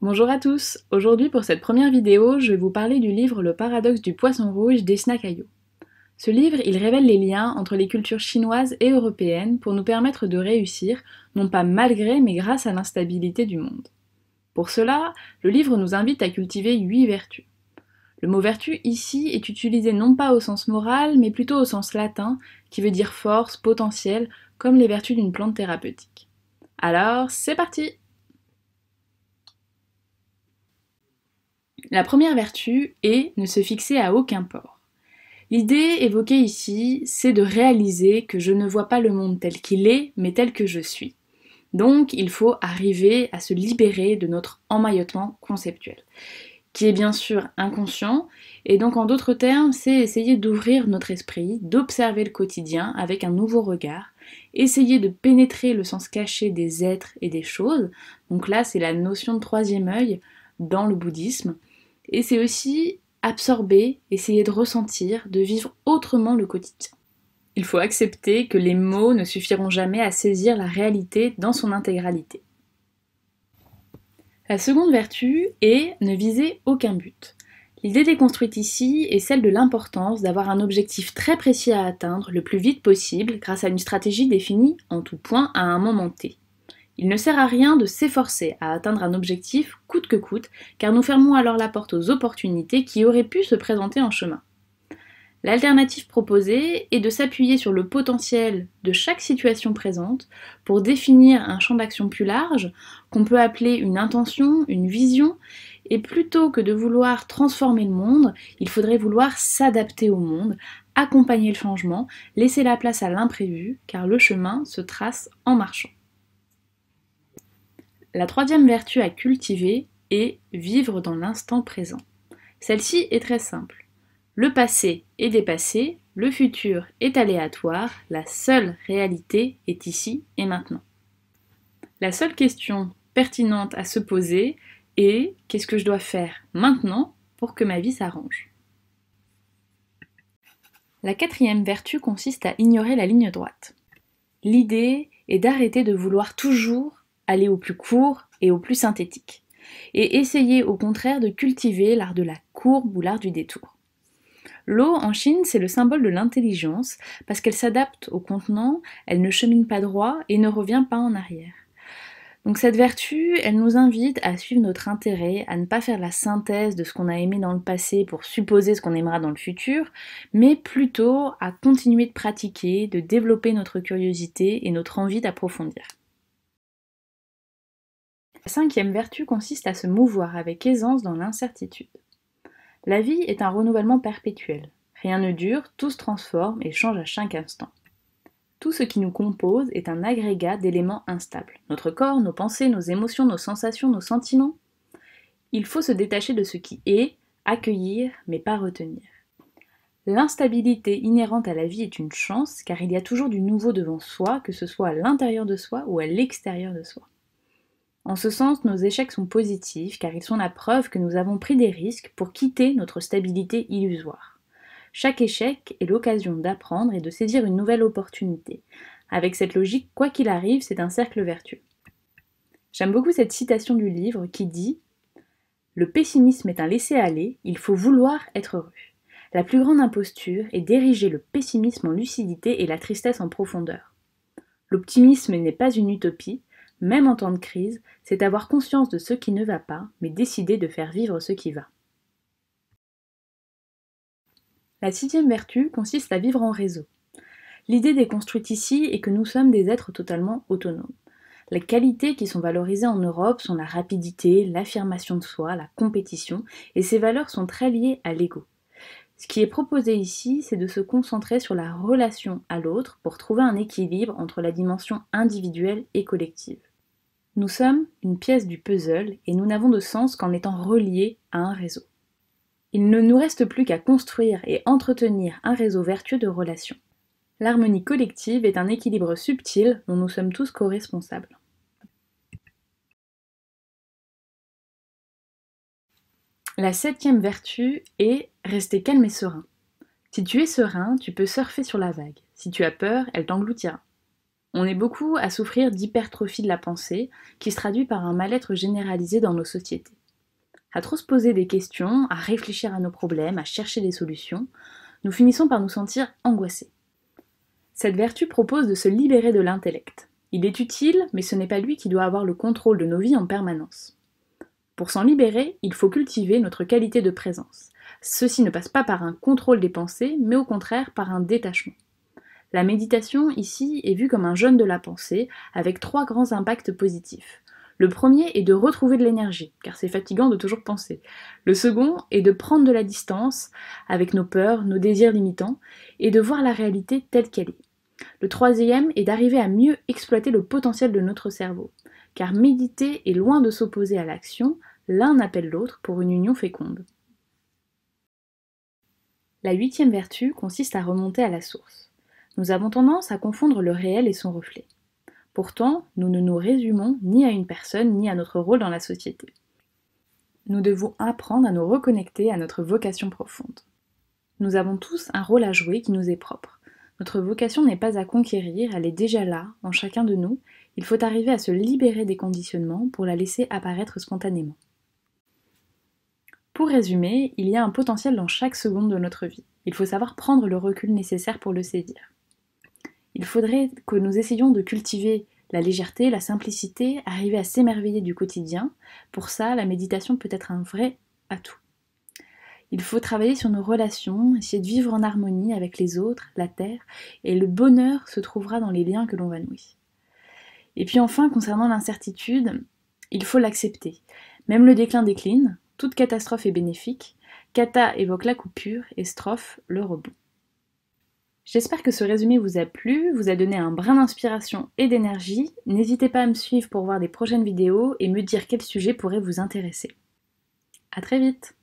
Bonjour à tous Aujourd'hui pour cette première vidéo, je vais vous parler du livre Le paradoxe du poisson rouge d'Esna Caillot. Ce livre, il révèle les liens entre les cultures chinoises et européennes pour nous permettre de réussir, non pas malgré, mais grâce à l'instabilité du monde. Pour cela, le livre nous invite à cultiver huit vertus. Le mot vertu ici est utilisé non pas au sens moral, mais plutôt au sens latin, qui veut dire force, potentiel, comme les vertus d'une plante thérapeutique. Alors, c'est parti La première vertu est ne se fixer à aucun port. L'idée évoquée ici, c'est de réaliser que je ne vois pas le monde tel qu'il est, mais tel que je suis. Donc il faut arriver à se libérer de notre emmaillotement conceptuel, qui est bien sûr inconscient, et donc en d'autres termes, c'est essayer d'ouvrir notre esprit, d'observer le quotidien avec un nouveau regard, essayer de pénétrer le sens caché des êtres et des choses. Donc là, c'est la notion de troisième œil dans le bouddhisme, et c'est aussi absorber, essayer de ressentir, de vivre autrement le quotidien. Il faut accepter que les mots ne suffiront jamais à saisir la réalité dans son intégralité. La seconde vertu est ne viser aucun but. L'idée déconstruite ici est celle de l'importance d'avoir un objectif très précis à atteindre le plus vite possible grâce à une stratégie définie en tout point à un moment T. Il ne sert à rien de s'efforcer à atteindre un objectif coûte que coûte, car nous fermons alors la porte aux opportunités qui auraient pu se présenter en chemin. L'alternative proposée est de s'appuyer sur le potentiel de chaque situation présente pour définir un champ d'action plus large qu'on peut appeler une intention, une vision, et plutôt que de vouloir transformer le monde, il faudrait vouloir s'adapter au monde, accompagner le changement, laisser la place à l'imprévu, car le chemin se trace en marchant. La troisième vertu à cultiver est vivre dans l'instant présent. Celle-ci est très simple. Le passé est dépassé, le futur est aléatoire, la seule réalité est ici et maintenant. La seule question pertinente à se poser est qu'est-ce que je dois faire maintenant pour que ma vie s'arrange La quatrième vertu consiste à ignorer la ligne droite. L'idée est d'arrêter de vouloir toujours aller au plus court et au plus synthétique, et essayer au contraire de cultiver l'art de la courbe ou l'art du détour. L'eau en Chine, c'est le symbole de l'intelligence, parce qu'elle s'adapte au contenant, elle ne chemine pas droit et ne revient pas en arrière. Donc cette vertu, elle nous invite à suivre notre intérêt, à ne pas faire la synthèse de ce qu'on a aimé dans le passé pour supposer ce qu'on aimera dans le futur, mais plutôt à continuer de pratiquer, de développer notre curiosité et notre envie d'approfondir. La cinquième vertu consiste à se mouvoir avec aisance dans l'incertitude. La vie est un renouvellement perpétuel. Rien ne dure, tout se transforme et change à chaque instant. Tout ce qui nous compose est un agrégat d'éléments instables. Notre corps, nos pensées, nos émotions, nos sensations, nos sentiments. Il faut se détacher de ce qui est, accueillir, mais pas retenir. L'instabilité inhérente à la vie est une chance car il y a toujours du nouveau devant soi, que ce soit à l'intérieur de soi ou à l'extérieur de soi. En ce sens, nos échecs sont positifs car ils sont la preuve que nous avons pris des risques pour quitter notre stabilité illusoire. Chaque échec est l'occasion d'apprendre et de saisir une nouvelle opportunité. Avec cette logique, quoi qu'il arrive, c'est un cercle vertueux. J'aime beaucoup cette citation du livre qui dit Le pessimisme est un laisser-aller, il faut vouloir être heureux. La plus grande imposture est d'ériger le pessimisme en lucidité et la tristesse en profondeur. L'optimisme n'est pas une utopie, même en temps de crise, c'est avoir conscience de ce qui ne va pas, mais décider de faire vivre ce qui va. La sixième vertu consiste à vivre en réseau. L'idée déconstruite ici est que nous sommes des êtres totalement autonomes. Les qualités qui sont valorisées en Europe sont la rapidité, l'affirmation de soi, la compétition, et ces valeurs sont très liées à l'ego. Ce qui est proposé ici, c'est de se concentrer sur la relation à l'autre pour trouver un équilibre entre la dimension individuelle et collective. Nous sommes une pièce du puzzle et nous n'avons de sens qu'en étant reliés à un réseau. Il ne nous reste plus qu'à construire et entretenir un réseau vertueux de relations. L'harmonie collective est un équilibre subtil dont nous sommes tous co-responsables. La septième vertu est rester calme et serein. Si tu es serein, tu peux surfer sur la vague. Si tu as peur, elle t'engloutira. On est beaucoup à souffrir d'hypertrophie de la pensée, qui se traduit par un mal-être généralisé dans nos sociétés. À trop se poser des questions, à réfléchir à nos problèmes, à chercher des solutions, nous finissons par nous sentir angoissés. Cette vertu propose de se libérer de l'intellect. Il est utile, mais ce n'est pas lui qui doit avoir le contrôle de nos vies en permanence. Pour s'en libérer, il faut cultiver notre qualité de présence. Ceci ne passe pas par un contrôle des pensées, mais au contraire par un détachement. La méditation ici est vue comme un jeûne de la pensée, avec trois grands impacts positifs. Le premier est de retrouver de l'énergie, car c'est fatigant de toujours penser. Le second est de prendre de la distance avec nos peurs, nos désirs limitants, et de voir la réalité telle qu'elle est. Le troisième est d'arriver à mieux exploiter le potentiel de notre cerveau, car méditer est loin de s'opposer à l'action, l'un appelle l'autre pour une union féconde. La huitième vertu consiste à remonter à la source. Nous avons tendance à confondre le réel et son reflet. Pourtant, nous ne nous résumons ni à une personne ni à notre rôle dans la société. Nous devons apprendre à nous reconnecter à notre vocation profonde. Nous avons tous un rôle à jouer qui nous est propre. Notre vocation n'est pas à conquérir, elle est déjà là, en chacun de nous. Il faut arriver à se libérer des conditionnements pour la laisser apparaître spontanément. Pour résumer, il y a un potentiel dans chaque seconde de notre vie. Il faut savoir prendre le recul nécessaire pour le saisir. Il faudrait que nous essayions de cultiver la légèreté, la simplicité, arriver à s'émerveiller du quotidien. Pour ça, la méditation peut être un vrai atout. Il faut travailler sur nos relations, essayer de vivre en harmonie avec les autres, la terre, et le bonheur se trouvera dans les liens que l'on va nouer. Et puis enfin, concernant l'incertitude, il faut l'accepter. Même le déclin décline, toute catastrophe est bénéfique. Kata évoque la coupure et strophe le rebond. J'espère que ce résumé vous a plu, vous a donné un brin d'inspiration et d'énergie. N'hésitez pas à me suivre pour voir des prochaines vidéos et me dire quel sujet pourrait vous intéresser. A très vite